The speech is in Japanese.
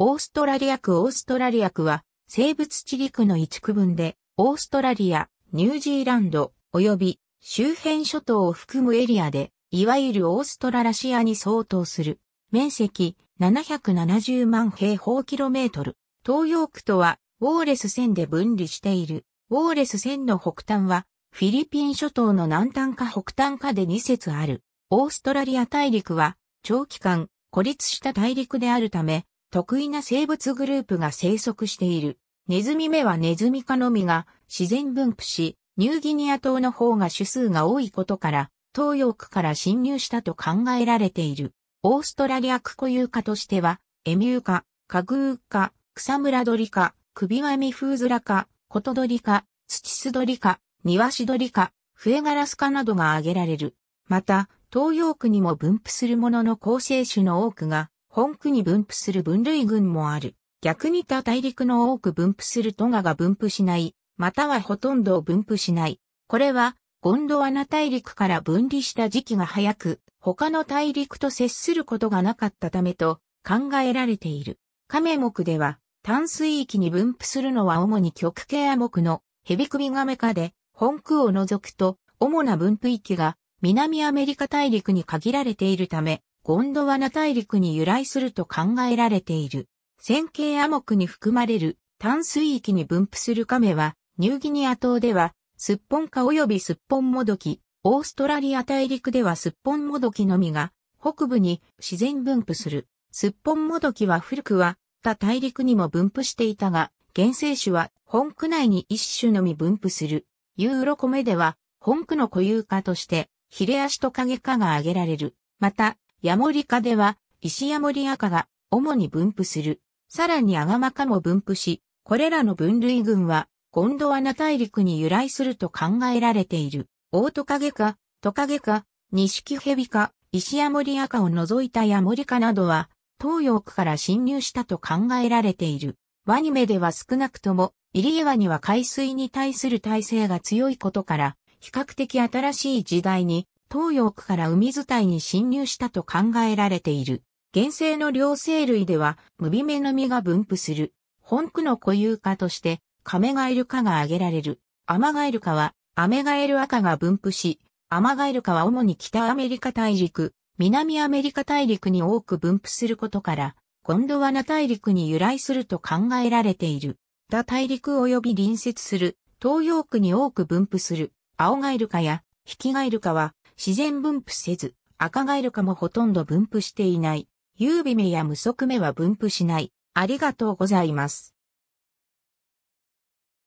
オーストラリア区オーストラリア区は、生物地理区の一区分で、オーストラリア、ニュージーランド、及び周辺諸島を含むエリアで、いわゆるオーストララシアに相当する。面積770万平方キロメートル。東洋区とは、ウォーレス線で分離している。ウォーレス線の北端は、フィリピン諸島の南端か北端かで2節ある。オーストラリア大陸は、長期間、孤立した大陸であるため、得意な生物グループが生息している。ネズミ目はネズミ科のみが自然分布し、ニューギニア島の方が種数が多いことから、東洋区から侵入したと考えられている。オーストラリア区固有化としては、エミュー化、カグー化、草むら鳥化、首輪ミフーズラ化、コトドリ化、土スドリ化、ニワシドリ化、フエガラス化などが挙げられる。また、東洋区にも分布するものの構成種の多くが、本区に分布する分類群もある。逆に他大陸の多く分布するトガが分布しない、またはほとんどを分布しない。これは、ゴンドワナ大陸から分離した時期が早く、他の大陸と接することがなかったためと考えられている。カメ目では、淡水域に分布するのは主に極系ア目のヘビクビガメ科で、本区を除くと、主な分布域が南アメリカ大陸に限られているため、ゴンドワナ大陸に由来すると考えられている。線形亜目に含まれる淡水域に分布する亀は、ニューギニア島では、すっぽんか及びすっぽんもどき、オーストラリア大陸ではすっぽんもどきのみが、北部に自然分布する。すっぽんもどきは古くは、他大陸にも分布していたが、原生種は本区内に一種のみ分布する。ユーロコメでは、本区の固有化として、ヒレアシトカゲ科が挙げられる。また、ヤモリ科では、石ヤモリアカが主に分布する。さらにアガマ科も分布し、これらの分類群は、ゴンドワナ大陸に由来すると考えられている。オオトカゲ科、トカゲ科、ニシキヘビ科、イシヤモリアカを除いたヤモリ科などは、東洋区から侵入したと考えられている。ワニメでは少なくとも、イリエワニは海水に対する耐性が強いことから、比較的新しい時代に東洋区から海伝いに侵入したと考えられている。原生の両生類では、ムビメの実が分布する。本区の固有化として、カメガエル化が挙げられる。アマガエル化は、アメガエル赤が分布し、アマガエル化は主に北アメリカ大陸、南アメリカ大陸に多く分布することから、ゴンドワナ大陸に由来すると考えられている。ダ大陸及び隣接する東洋区に多く分布するアオガエル化やヒキガエル化は自然分布せず、赤ガエルカもほとんど分布していない。ユービメやムソクメは分布しない。ありがとうございます。